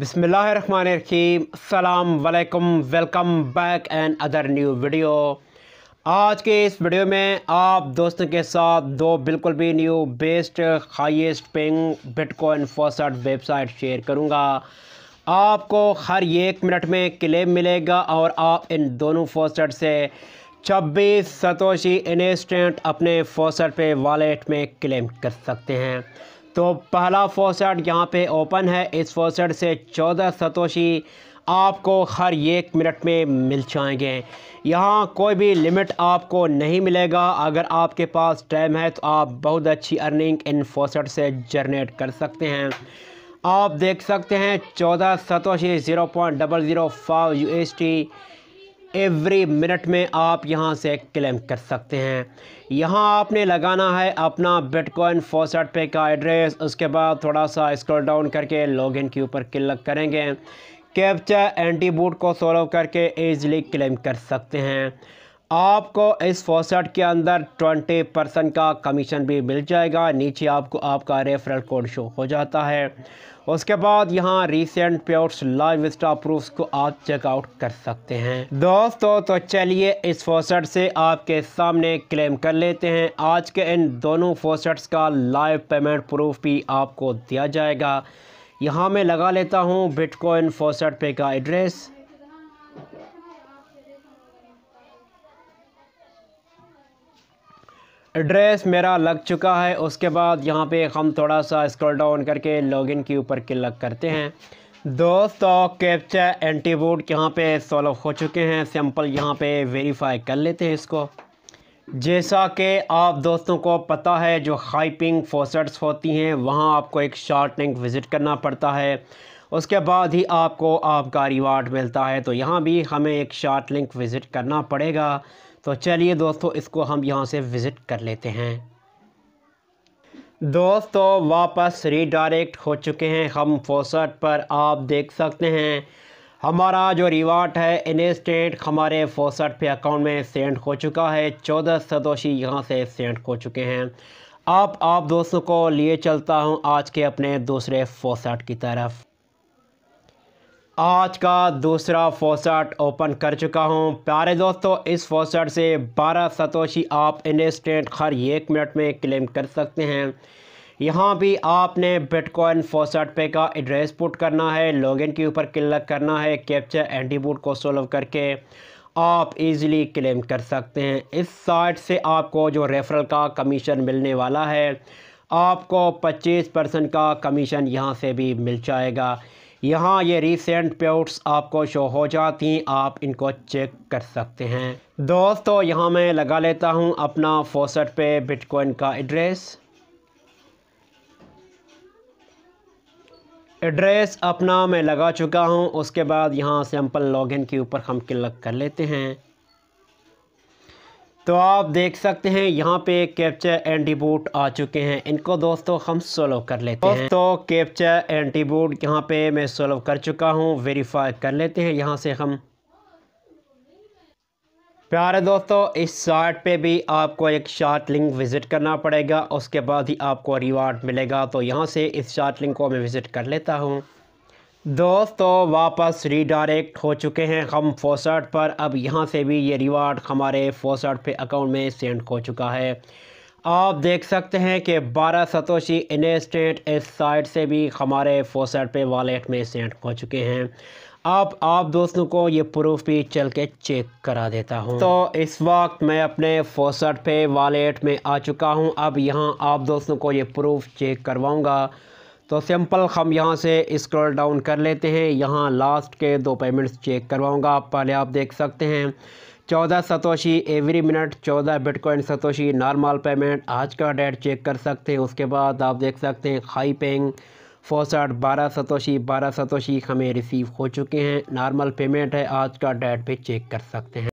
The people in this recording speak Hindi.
बिसमीम अलैक्म welcome back and other new video आज के इस वीडियो में आप दोस्तों के साथ दो बिल्कुल भी new best highest paying bitcoin faucet website share करूंगा आपको हर एक मिनट में क्लेम मिलेगा और आप इन दोनों फोसट से 26 सतोशी इंस्टेंट अपने फोसट पे वॉलेट में क्लेम कर सकते हैं तो पहला फोसेट यहाँ पे ओपन है इस फोसेट से चौदह सतोशी आपको हर एक मिनट में मिल जाएंगे यहाँ कोई भी लिमिट आपको नहीं मिलेगा अगर आपके पास टाइम है तो आप बहुत अच्छी अर्निंग इन फोसेट से जनरेट कर सकते हैं आप देख सकते हैं चौदह satoshi zero point double zero five U S T every minute में आप यहाँ से क्लेम कर सकते हैं यहाँ आपने लगाना है अपना बिटकॉइन फोसेट पे का एड्रेस उसके बाद थोड़ा सा स्क्रॉल डाउन करके लॉगिन के ऊपर क्लिक करेंगे कैप्चा एंटीबूट को सोलो करके ईजली क्लेम कर सकते हैं आपको इस फोसेट के अंदर 20 परसेंट का कमीशन भी मिल जाएगा नीचे आपको आपका रेफरल कोड शो हो जाता है उसके बाद यहाँ recent payers live stop proof को आप चेकआउट कर सकते हैं दोस्तों तो चलिए इस फोसेट से आपके सामने क्लेम कर लेते हैं आज के इन दोनों फोसेट्स का लाइव पेमेंट प्रूफ भी आपको दिया जाएगा यहाँ मैं लगा लेता हूँ बिटकॉइन फोसेट पे का एड्रेस एड्रेस मेरा लग चुका है उसके बाद यहाँ पे हम थोड़ा सा स्क्रॉल डाउन करके लॉगिन के ऊपर क्लिक करते हैं दोस्तों कैप्चा एंटीबूट यहाँ पे सॉल्व हो चुके हैं सैंपल यहाँ पे वेरीफाई कर लेते हैं इसको जैसा कि आप दोस्तों को पता है जो हाइपिंग फोसट्स होती हैं वहाँ आपको एक शार्ट लिंक विज़िट करना पड़ता है उसके बाद ही आपको आपका रिवार्ड मिलता है तो यहाँ भी हमें एक शार्ट लिंक विज़िट करना पड़ेगा तो चलिए दोस्तों इसको हम यहाँ से विज़िट कर लेते हैं दोस्तों वापस रीडायरेक्ट हो चुके हैं हम फोसट पर आप देख सकते हैं हमारा जो रिवार्ड है इंस्टेंट हमारे फोसट पे अकाउंट में सेंड हो चुका है चौदह सदोशी यहाँ से सेंड हो चुके हैं अब आप, आप दोस्तों को लिए चलता हूँ आज के अपने दूसरे फोसट की तरफ आज का दूसरा फोसट ओपन कर चुका हूं प्यारे दोस्तों इस फोसट से 12 सतोशी आप इंस्टेंट हर एक मिनट में क्लेम कर सकते हैं यहाँ भी आपने बिटकॉइन फोसट पे का एड्रेस पुट करना है लॉगिन के ऊपर क्लिक करना है कैप्चर एंटीबूट को सोल्व करके आप इजीली क्लेम कर सकते हैं इस साइट से आपको जो रेफरल का कमीशन मिलने वाला है आपको पच्चीस परसेंट का कमीशन यहाँ से भी मिल जाएगा यहाँ ये रिसेंट पेट्स आपको शो हो जाती आप इनको चेक कर सकते हैं दोस्तों यहाँ मैं लगा लेता हूँ अपना फोसट पे बिटकॉइन का एड्रेस एड्रेस अपना मैं लगा चुका हूँ उसके बाद यहाँ सैम्पल लॉगिन के ऊपर हम क्लिक कर लेते हैं तो आप देख सकते हैं यहाँ पे कैप्चर एंटीबूट आ चुके हैं इनको दोस्तों हम सोल्व कर लेते हैं दोस्तों कैप्चर एंटीबूट यहाँ पे मैं सोल्व कर चुका हूँ वेरीफाई कर लेते हैं यहाँ से हम प्यारे दोस्तों इस साइट पे भी आपको एक शार्ट लिंक विज़िट करना पड़ेगा उसके बाद ही आपको रिवार्ड मिलेगा तो यहाँ से इस शार्ट लिंक को मैं विज़िट कर लेता हूँ दोस्तों वापस रीडायरेक्ट हो चुके हैं हम फोसट पर अब यहाँ से भी ये रिवार्ड हमारे फोसट पे अकाउंट में सेंड हो चुका है आप देख सकते हैं कि बारह सतोशी इन्वेस्टेंट इस साइट से भी हमारे फोसट पे वॉलेट में सेंड हो चुके हैं अब आप दोस्तों को ये प्रूफ भी चल के चेक करा देता हूँ तो इस वक्त मैं अपने फोसट पे वॉलेट में आ चुका हूँ अब यहाँ आप दोस्तों को ये प्रूफ चेक करवाऊँगा तो सिंपल हम यहाँ से स्क्रॉल डाउन कर लेते हैं यहाँ लास्ट के दो पेमेंट्स चेक करवाऊँगा पहले आप देख सकते हैं चौदह सतोशी एवरी मिनट चौदह बिटकॉइन सतोशी नॉर्मल पेमेंट आज का डेट चेक कर सकते हैं उसके बाद आप देख सकते हैं हाई पेंग फोसठ बारह सतोशी बारह सतोशी हमें रिसीव हो चुके हैं नॉर्मल पेमेंट है आज का डेट भी चेक कर सकते हैं